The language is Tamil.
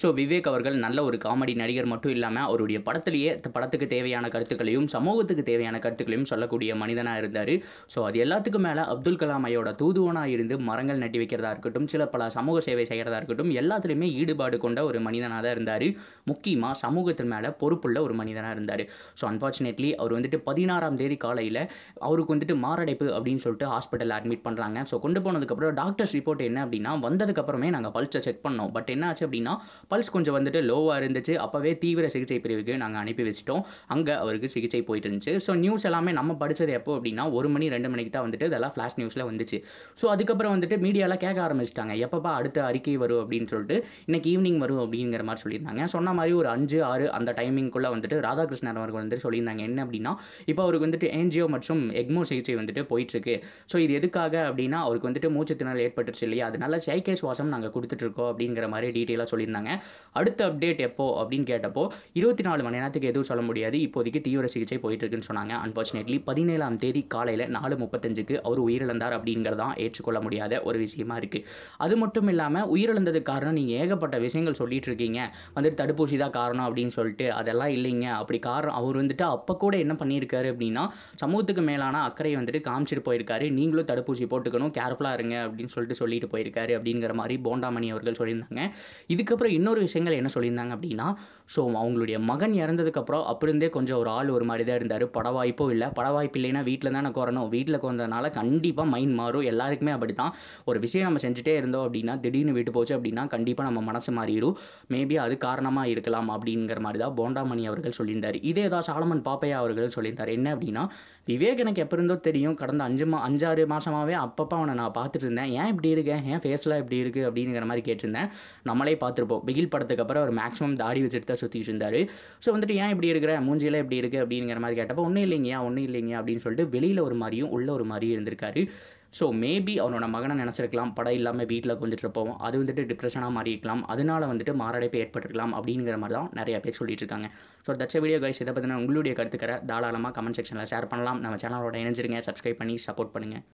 ஸோ விவேக் அவர்கள் நல்ல ஒரு காமெடி நடிகர் மட்டும் இல்லாமல் அவருடைய படத்திலேயே படத்துக்கு தேவையான கருத்துக்களையும் சமூகத்துக்கு தேவையான கருத்துக்களையும் சொல்லக்கூடிய மனிதனாக இருந்தார் ஸோ அது எல்லாத்துக்கும் மேலே அப்துல் கலாம் ஐயோட தூதுவனாக இருந்து மரங்கள் நட்டி வைக்கிறதா இருக்கட்டும் சில பல சமூக சேவை செய்கிறதா இருக்கட்டும் எல்லாத்துலேயுமே ஈடுபாடு கொண்ட ஒரு மனிதனாக தான் இருந்தார் முக்கியமாக சமூகத்தின் மேலே பொறுப்புள்ள ஒரு மனிதனாக இருந்தார் ஸோ அன்ஃபார்ச்சுனேட்லி அவர் வந்துட்டு பதினாறாம் தேதி காலையில் அவருக்கு வந்துட்டு மாரடைப்பு அப்படின்னு சொல்லிட்டு ஹாஸ்பிட்டலில் அட்மிட் பண்ணுறாங்க ஸோ கொண்டு போனதுக்கப்புறம் டாக்டர்ஸ் ரிப்போர்ட் என்ன அப்படின்னா வந்ததுக்கப்புறமே நாங்கள் பல்ஸை செக் பண்ணோம் பட் என்ன ஆச்சு அப்படின்னா பல்ஸ் கொஞ்சம் வந்துட்டு லோவாக இருந்துச்சு அப்போவே தீவிர சிகிச்சை பிரிவுக்கு நாங்கள் அனுப்பி வச்சிட்டோம் அங்கே அவருக்கு சிகிச்சை போயிட்டு இருந்துச்சு ஸோ நியூஸ் எல்லாமே நம்ம படித்தது எப்போ அப்படின்னா ஒரு மணி ரெண்டு மணிக்கு தான் வந்துட்டு இதெல்லாம் ஃப்ளாஷ் நியூஸில் வந்துச்சு ஸோ அதுக்கப்புறம் வந்துட்டு மீடியாவில் கேட்க ஆரம்பிச்சிட்டாங்க எப்பப்பா அடுத்த அறிக்கை வரும் அப்படின்னு சொல்லிட்டு இன்னைக்கு ஈவினிங் வரும் அப்படிங்கிற மாதிரி சொல்லியிருந்தாங்க சொன்ன மாதிரி ஒரு அஞ்சு ஆறு அந்த டைமிங்குள்ளே வந்துட்டு ராதாகிருஷ்ணன் அவர்கள் வந்துட்டு சொல்லியிருந்தாங்க என்ன அப்படின்னா இப்போ அவருக்கு வந்துட்டு ஏன்ஜிஓ மற்றும் எக்மோ சிகிச்சை வந்துட்டு போயிட்டுருக்கு ஸோ இது எதுக்காக அப்படின்னா அவருக்கு வந்துட்டு மூச்சு திணறல் ஏற்பட்டுருச்சு இல்லையா அதனால் சைகை சுவாசம் நாங்கள் கொடுத்துட்ருக்கோம் அப்படிங்கிற மாதிரி டீட்டெயிலாக சொல்லியிருந்தாங்க அடுத்த அப்டேட் எப்போ அப்படின்னு கேட்டப்போ இருபத்தி நாலு மணி நேரத்துக்கு எதுவும் சொல்ல முடியாது இப்போதைக்கு தீவிர சிகிச்சை போயிட்டு இருக்குன்னு சொன்னாங்க அன்ஃபார்ச்சுனேட்லி பதினேழாம் தேதி காலையில் நாலு முப்பத்தஞ்சுக்கு அவர் உயிரிழந்தார் அப்படிங்கிறதான் ஏற்றுக்கொள்ள முடியாத ஒரு விஷயமா இருக்குது அது மட்டும் இல்லாமல் உயிரிழந்ததுக்கு காரணம் நீங்கள் ஏகப்பட்ட விஷயங்கள் சொல்லிட்டு இருக்கீங்க வந்துட்டு தடுப்பூசி தான் காரணம் அப்படின்னு சொல்லிட்டு அதெல்லாம் இல்லைங்க அப்படி காரணம் அவர் வந்துட்டு அப்போ கூட என்ன பண்ணியிருக்காரு அப்படின்னா சமூகத்துக்கு மேலான அக்கறை வந்துட்டு காமிச்சிட்டு போயிருக்காரு நீங்களும் தடுப்பூசி போட்டுக்கணும் கேர்ஃபுல்லாக இருங்க அப்படின்னு சொல்லிட்டு சொல்லிட்டு போயிருக்காரு அப்படிங்கிற மாதிரி போண்டாமணி அவர்கள் சொல்லியிருந்தாங்க இதுக்கப்புறம் இன்னும் இன்னொரு விஷயங்கள் என்ன சொல்லியிருந்தாங்க அப்படின்னா ஸோ அவங்களுடைய மகன் இறந்ததுக்கப்புறம் அப்படிருந்தே கொஞ்சம் ஒரு ஆள் ஒரு மாதிரி தான் இருந்தார் பட இல்லை பட வாய்ப்பு இல்லைன்னா வீட்டில் தானே குறணும் வீட்டில் குறந்ததுனால கண்டிப்பாக மைண்ட் மாறும் எல்லாருக்குமே அப்படி தான் ஒரு விஷயம் நம்ம செஞ்சுட்டே இருந்தோம் அப்படின்னா திடீர்னு விட்டு போச்சு அப்படின்னா கண்டிப்பாக நம்ம மனசு மாறிடும் மேபி அது காரணமாக இருக்கலாம் அப்படிங்கிற மாதிரி தான் போண்டாமணி அவர்கள் சொல்லியிருந்தார் இதே தான் சாலமன் பாப்பையா அவர்கள் சொல்லியிருந்தார் என்ன அப்படின்னா விவேக் எனக்கு எப்போ இருந்தோ தெரியும் கடந்த அஞ்சு மா அஞ்சாறு மாதமாகவே அப்பப்போ அவனை நான் பார்த்துட்டு இருந்தேன் ஏன் இப்படி இருக்கேன் ஏன் ஃபேஸ்லாம் இப்படி இருக்குது அப்படிங்கிற மாதிரி கேட்டிருந்தேன் நம்மளே பார்த்துருப்போம் ஜெயில் படத்துக்கு அப்புறம் அவர் மேக்ஸிமம் தாடி வச்சுட்டு தான் சுற்றிட்டு இருந்தார் ஸோ வந்துட்டு ஏன் இப்படி இருக்கிற மூஞ்சியில் எப்படி இருக்குது அப்படிங்கிற மாதிரி கேட்டப்போ ஒன்றும் இல்லைங்க ஒன்றும் இல்லைங்க அப்படின்னு சொல்லிட்டு வெளியில் ஒரு மாதிரியும் உள்ள ஒரு மாதிரியும் இருந்திருக்காரு ஸோ மேபி அவனோட மகனை நினச்சிருக்கலாம் படம் இல்லாமல் வீட்டில் கொஞ்சிட்டு இருப்போம் அது வந்துட்டு டிப்ரெஷனாக மாறியிருக்கலாம் அதனால வந்துட்டு மாரடைப்பு ஏற்பட்டிருக்கலாம் அப்படிங்கிற மாதிரி தான் நிறைய பேர் சொல்லிட்டு இருக்காங்க ஸோ தச்ச வீடியோ கைஸ் இதை பற்றின உங்களுடைய கருத்துக்கிற தாராளமாக கமெண்ட் செக்ஷனில் ஷேர் பண்ணலாம் நம்ம சேனலோட இணைஞ்சிருங்க சப்ஸ்கிரைப் பண்ணி சப்போர்ட் பண்ணுங்கள்